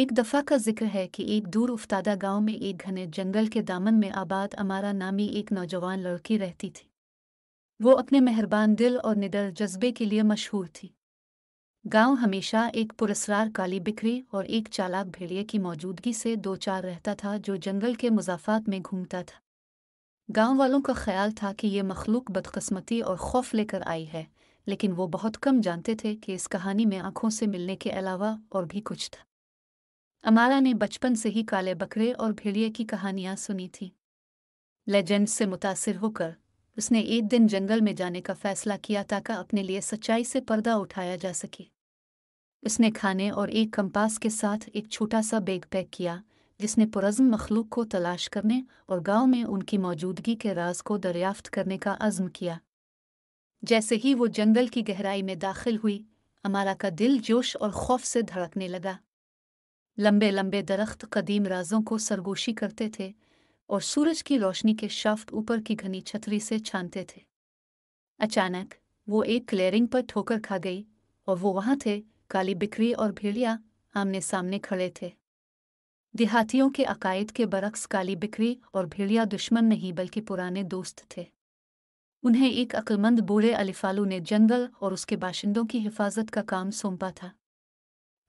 एक दफ़ा का जिक्र है कि एक दूर उफ्तादा गांव में एक घने जंगल के दामन में आबाद अमारा नामी एक नौजवान लड़की रहती थी वो अपने मेहरबान दिल और निडर जज्बे के लिए मशहूर थी गांव हमेशा एक पुरस्कार काली बिक्री और एक चालाक भेड़िए की मौजूदगी से दो चार रहता था जो जंगल के मुजाफात में घूमता था गांव वालों का ख्याल था कि ये मखलूक बदकस्मती और खौफ लेकर आई है लेकिन वो बहुत कम जानते थे कि इस कहानी में आंखों से मिलने के अलावा और भी कुछ था अमारा ने बचपन से ही काले बकरे और भेड़िए की कहानियां सुनी थी लेजेंड से मुतासर होकर उसने एक दिन जंगल में जाने का फैसला किया ताकि अपने लिए सच्चाई से पर्दा उठाया जा सके उसने खाने और एक कंपास के साथ एक छोटा सा बैग पैक किया जिसने पुरज़म मखलूक को तलाश करने और गांव में उनकी मौजूदगी के राज को दरियाफ्त करने का आजम किया जैसे ही वो जंगल की गहराई में दाखिल हुई अमारा का दिल जोश और खौफ से धड़कने लगा लंबे लंबे दरख्त कदीम राजों को सरगोशी करते थे और सूरज की रोशनी के शाफ्ट ऊपर की घनी छतरी से छानते थे अचानक वो एक क्लेयरिंग पर ठोकर खा गई और वो वहां थे काली बिक्री और भेड़िया आमने सामने खड़े थे देहातियों के अकायद के बरक्स काली बिक्री और भेड़िया दुश्मन नहीं बल्कि पुराने दोस्त थे उन्हें एक अक्लमंद बूढ़े अलिफालो ने जंगल और उसके बाशिंदों की हिफाजत का काम सौंपा था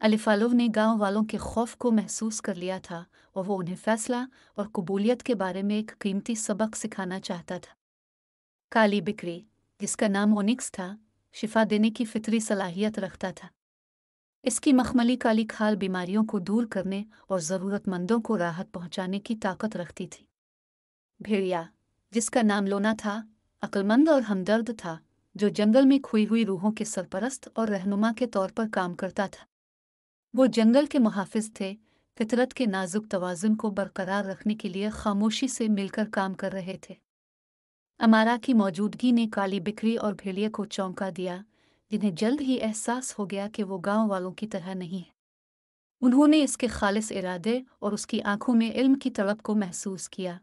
अलिफालोव ने गांव वालों के खौफ को महसूस कर लिया था और वो उन्हें फैसला और कबूलियत के बारे में एक कीमती सबक सिखाना चाहता था काली बिक्री जिसका नाम ओनिक्स था शिफा देने की फितरी सलाहियत रखता था इसकी मखमली काली खाल बीमारियों को दूर करने और ज़रूरतमंदों को राहत पहुंचाने की ताकत रखती थी भेड़िया जिसका नाम लोना था अक्लमंद और हमदर्द था जो जंगल में खोई हुई रूहों के सरपरस्त और रहनुमा के तौर पर काम करता था वो जंगल के मुहाफिज थे फितरत के नाजुक तोज़ुन को बरकरार रखने के लिए खामोशी से मिलकर काम कर रहे थे अमारा की मौजूदगी ने काली बिक्री और भेड़िए को चौंका दिया जिन्हें जल्द ही एहसास हो गया कि वो गांव वालों की तरह नहीं है उन्होंने इसके खालिस इरादे और उसकी आंखों में इल्म की तड़प को महसूस किया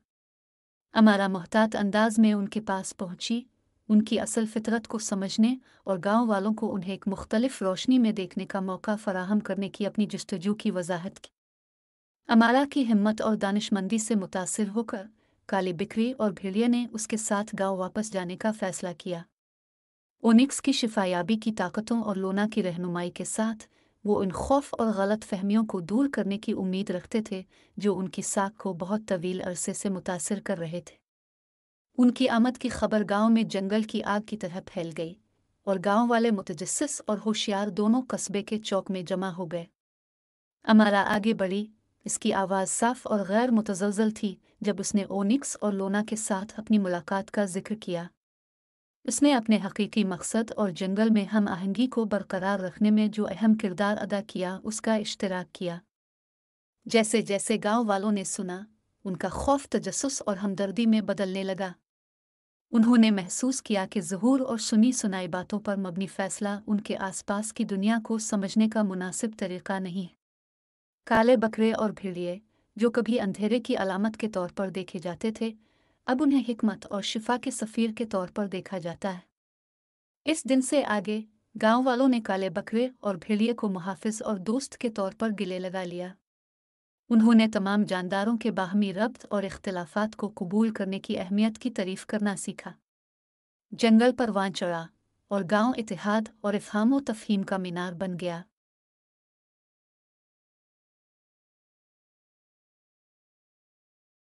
अमारा मोहतात अंदाज में उनके पास पहुंची उनकी असल फितरत को समझने और गांव वालों को उन्हें एक मुख्तलिफ रोशनी में देखने का मौका फराहम करने की अपनी जस्तजू की वजाहत की अमारा की हिम्मत और दानिशमंदी से मुतासर होकर काली बिक्री और भेड़िया ने उसके साथ गांव वापस जाने का फैसला किया ओनिक्स की शिफायाबी की ताकतों और लोना की रहनुमाई के साथ वो उन खौफ और गलत फहमियों को दूर करने की उम्मीद रखते थे जो उनकी साख को बहुत तवील अरसे से मुतासर कर रहे थे उनकी आमद की खबर गांव में जंगल की आग की तरह फैल गई और गांव वाले मुतजस्स और होशियार दोनों कस्बे के चौक में जमा हो गए अमारा आगे बढ़ी इसकी आवाज़ साफ और गैर मुतजल थी जब उसने ओनिक्स और लोना के साथ अपनी मुलाकात का जिक्र किया इसने अपने हकीकी मकसद और जंगल में हम आहंगी को बरकरार रखने में जो अहम किरदार अदा किया उसका इश्तराक किया जैसे जैसे गांव वालों ने सुना उनका खौफ तजस और हमदर्दी में बदलने लगा उन्होंने महसूस किया कि जहूर और सुनी सुनाई बातों पर मबनी फैसला उनके आसपास की दुनिया को समझने का मुनासिब तरीका नहीं है काले बकरे और भीड़िए जो कभी अंधेरे की अलामत के तौर पर देखे जाते थे अब उन्हें हिकमत और शिफा के सफ़ीर के तौर पर देखा जाता है इस दिन से आगे गांव वालों ने काले बकरे और भेड़िए को मुहाफिज और दोस्त के तौर पर गिले लगा लिया उन्होंने तमाम जानदारों के बाहमी रब्त और इख्तलाफात को कबूल करने की अहमियत की तारीफ करना सीखा जंगल पर वाँ चढ़ा और गांव इतिहाद और इफहाम तफहीम का मीनार बन गया